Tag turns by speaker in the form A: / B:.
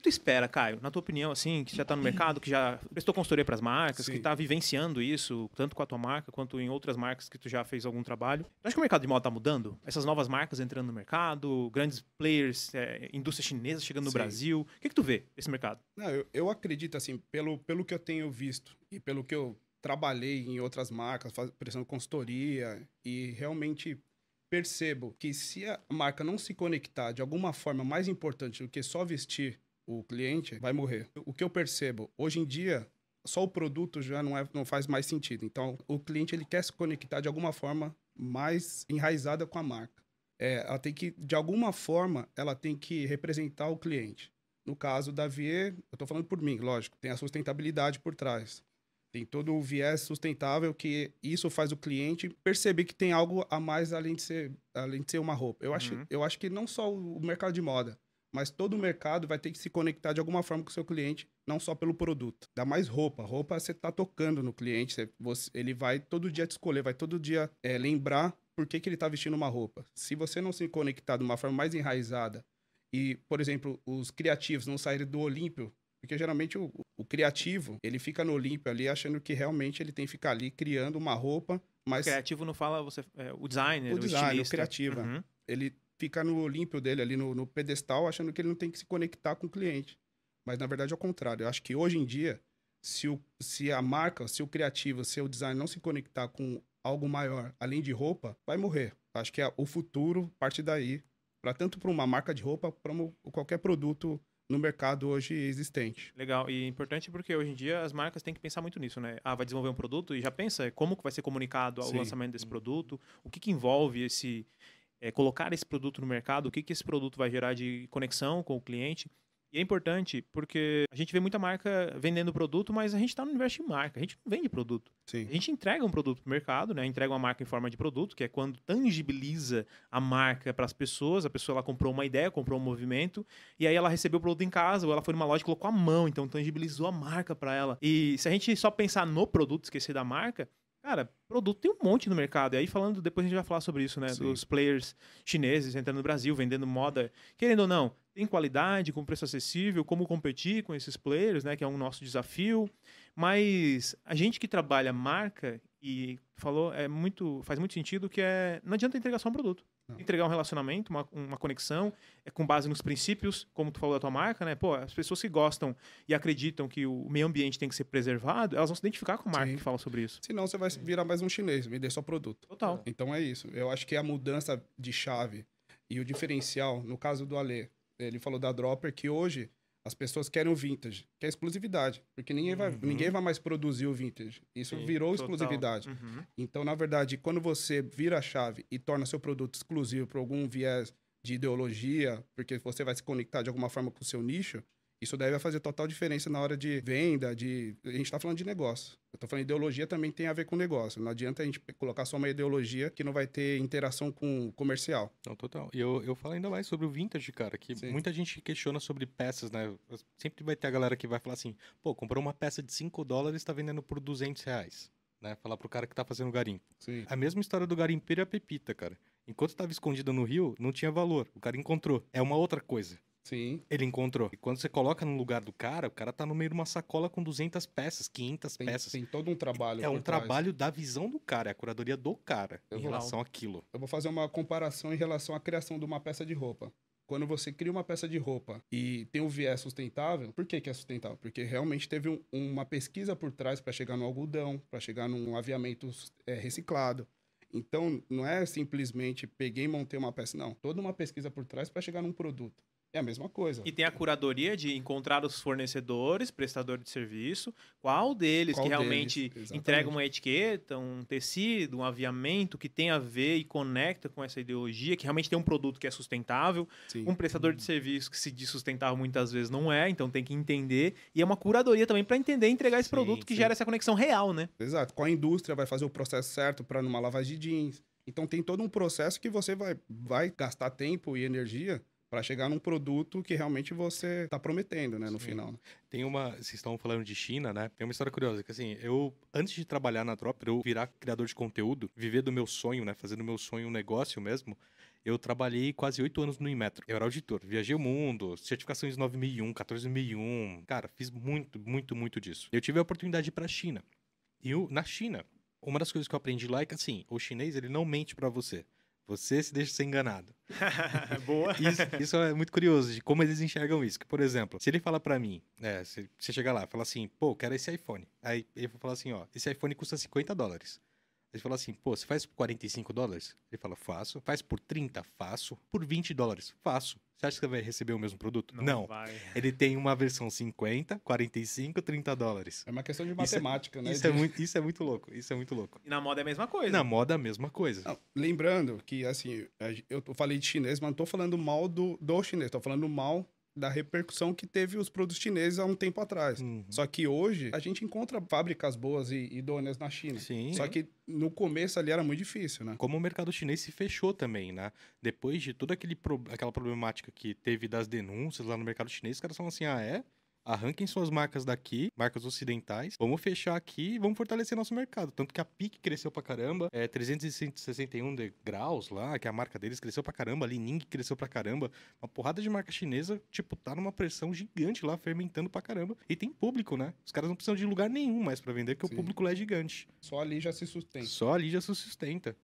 A: que tu espera, Caio? Na tua opinião, assim, que já está no mercado, que já prestou consultoria para as marcas, Sim. que está vivenciando isso, tanto com a tua marca quanto em outras marcas que tu já fez algum trabalho. Tu acha que o mercado de moda está mudando? Essas novas marcas entrando no mercado, grandes players, é, indústria chinesa chegando no Brasil. O que, que tu vê esse mercado? Não, eu, eu acredito, assim, pelo, pelo que eu tenho visto e pelo que eu
B: trabalhei em outras marcas, prestando consultoria e realmente percebo que se a marca não se conectar de alguma forma mais importante do que só vestir o cliente, vai morrer. O que eu percebo, hoje em dia, só o produto já não, é, não faz mais sentido. Então, o cliente ele quer se conectar de alguma forma mais enraizada com a marca. É, ela tem que, de alguma forma, ela tem que representar o cliente. No caso da Vie, eu estou falando por mim, lógico, tem a sustentabilidade por trás. Tem todo o viés sustentável que isso faz o cliente perceber que tem algo a mais além de ser, além de ser uma roupa. Eu, acho, uhum. eu acho que não só o mercado de moda, mas todo o mercado vai ter que se conectar de alguma forma com o seu cliente, não só pelo produto. Dá mais roupa. Roupa você está tocando no cliente, você, você, ele vai todo dia te escolher, vai todo dia é, lembrar por que, que ele está vestindo uma roupa. Se você não se conectar de uma forma mais enraizada e, por exemplo, os criativos não saírem do Olímpio, porque geralmente o, o criativo, ele fica no Olímpio ali achando que realmente ele tem que ficar ali criando uma roupa, mas... O criativo não fala, você, é, o designer, o, designer, o, o criativo. É. Uhum. Ele ficar no Olímpio dele, ali no, no, pedestal, achando que ele não tem que se conectar com o cliente. Mas na verdade é o contrário. Eu acho que hoje em dia, se, o, se a marca, se o criativo, se o design não se conectar com algo maior além de roupa, vai morrer. acho que é o futuro parte daí, para tanto para uma marca de roupa, para qualquer produto no mercado hoje existente.
A: Legal, e importante porque hoje em dia as marcas têm que pensar muito nisso, né? Ah, vai desenvolver um produto e já pensa como que vai ser comunicado o lançamento desse produto, o que, que envolve esse, é, colocar esse produto no mercado, o que, que esse produto vai gerar de conexão com o cliente. E é importante porque a gente vê muita marca vendendo produto, mas a gente está no universo de marca, a gente não vende produto. Sim. A gente entrega um produto para o mercado, né? entrega uma marca em forma de produto, que é quando tangibiliza a marca para as pessoas. A pessoa ela comprou uma ideia, comprou um movimento, e aí ela recebeu o produto em casa, ou ela foi numa loja e colocou a mão, então tangibilizou a marca para ela. E se a gente só pensar no produto, esquecer da marca, Cara, produto tem um monte no mercado. E aí, falando, depois a gente vai falar sobre isso, né? Sim. Dos players chineses entrando no Brasil, vendendo moda. Querendo ou não, tem qualidade, com preço acessível, como competir com esses players, né? Que é um nosso desafio. Mas a gente que trabalha marca e falou, é muito, faz muito sentido que é. Não adianta entregar só um produto entregar um relacionamento, uma, uma conexão, é com base nos princípios, como tu falou da tua marca, né? Pô, as pessoas que gostam e acreditam que o meio ambiente tem que ser preservado, elas vão se identificar com a marca Sim. que fala
B: sobre isso. Senão você vai virar mais um chinês, vender só produto. Total. Então é isso. Eu acho que a mudança de chave e o diferencial, no caso do Ale, ele falou da Dropper, que hoje as pessoas querem o vintage, que é exclusividade, porque ninguém, uhum. vai, ninguém vai mais produzir o vintage. Isso Sim, virou total. exclusividade. Uhum. Então, na verdade, quando você vira a chave e torna seu produto exclusivo por algum viés de ideologia, porque você vai se conectar de alguma forma com o seu nicho, isso daí vai fazer total diferença na hora de venda, de. A gente está falando de negócio. Eu tô falando ideologia também tem a ver com negócio. Não adianta a gente colocar só uma ideologia que não vai ter interação com o comercial.
C: Não, total. E eu, eu falo ainda mais sobre o vintage, cara, que Sim. muita gente questiona sobre peças, né? Sempre vai ter a galera que vai falar assim, pô, comprou uma peça de 5 dólares, tá vendendo por 200 reais. Né? Falar pro cara que tá fazendo garimpo. Sim. A mesma história do garimpeiro e a pepita, cara. Enquanto estava escondida no rio, não tinha valor. O cara encontrou. É uma outra coisa. Sim. Ele encontrou. E quando você coloca no lugar do cara, o cara tá no meio de uma sacola com 200 peças, 500 tem, peças. Tem todo um trabalho. É um trás. trabalho da visão do cara, é a curadoria do cara eu em vou, relação àquilo. Eu
B: vou fazer uma comparação em relação à criação de uma peça de roupa quando você cria uma peça de roupa
C: e tem um viés
B: sustentável, por que, que é sustentável? Porque realmente teve um, uma pesquisa por trás para chegar no algodão, para chegar num aviamento é, reciclado. Então, não é simplesmente peguei e montei uma peça, não. Toda uma pesquisa por trás para chegar num produto. É a mesma coisa. E
A: tem a curadoria de encontrar os fornecedores, prestador de serviço, qual deles qual que realmente deles? entrega uma etiqueta, um tecido, um aviamento que tem a ver e conecta com essa ideologia, que realmente tem um produto que é sustentável, Sim. um prestador de serviço que se diz sustentável muitas vezes não é, então tem que entender. E é uma curadoria também para entender e entregar esse Sim, produto que gera essa conexão real, né? Exato.
B: Qual indústria vai fazer o processo certo para numa lavagem de jeans? Então tem todo um processo que você vai, vai gastar tempo e energia para chegar num produto que realmente você está prometendo,
C: né, no Sim. final. Tem uma, vocês estão falando de China, né? Tem uma história curiosa que assim, eu antes de trabalhar na Drop, eu virar criador de conteúdo, viver do meu sonho, né, fazendo do meu sonho um negócio mesmo. Eu trabalhei quase oito anos no Inmetro. Eu era auditor, viajei o mundo, certificações 9001, 14001. Cara, fiz muito, muito, muito disso. Eu tive a oportunidade para a China. E eu, na China, uma das coisas que eu aprendi lá é que assim, o chinês ele não mente para você. Você se deixa ser enganado. Boa. Isso, isso, é muito curioso de como eles enxergam isso. Que, por exemplo, se ele fala para mim, né, se você chegar lá, fala assim, pô, quero esse iPhone. Aí eu vou falar assim, ó, esse iPhone custa 50 dólares. Ele falou assim: pô, você faz por 45 dólares? Ele fala: faço. Faz por 30? Faço. Por 20 dólares? Faço. Você acha que você vai receber o mesmo produto? Não. Não. Ele tem uma versão 50, 45, 30 dólares. É uma questão de matemática, isso é, né? Isso, é de... é muito, isso é muito louco. Isso é muito louco.
A: E na moda é a mesma coisa. Na moda é a mesma coisa. Não, lembrando que, assim,
B: eu falei de chinês, mas não tô falando mal do, do chinês, tô falando mal da repercussão que teve os produtos chineses há um tempo atrás. Uhum. Só que hoje a gente encontra fábricas boas e idôneas
C: na China. Sim. Só que no começo ali era muito difícil, né? Como o mercado chinês se fechou também, né? Depois de toda aquele pro... aquela problemática que teve das denúncias lá no mercado chinês, os caras falam assim: ah, é? arranquem suas marcas daqui, marcas ocidentais, vamos fechar aqui e vamos fortalecer nosso mercado. Tanto que a PIC cresceu pra caramba, é 361 degraus lá, que a marca deles cresceu pra caramba, a Lining cresceu pra caramba, uma porrada de marca chinesa, tipo, tá numa pressão gigante lá, fermentando pra caramba. E tem público, né? Os caras não precisam de lugar nenhum mais para vender, porque Sim. o público lá é gigante.
B: Só ali já se sustenta. Só
C: ali já se sustenta.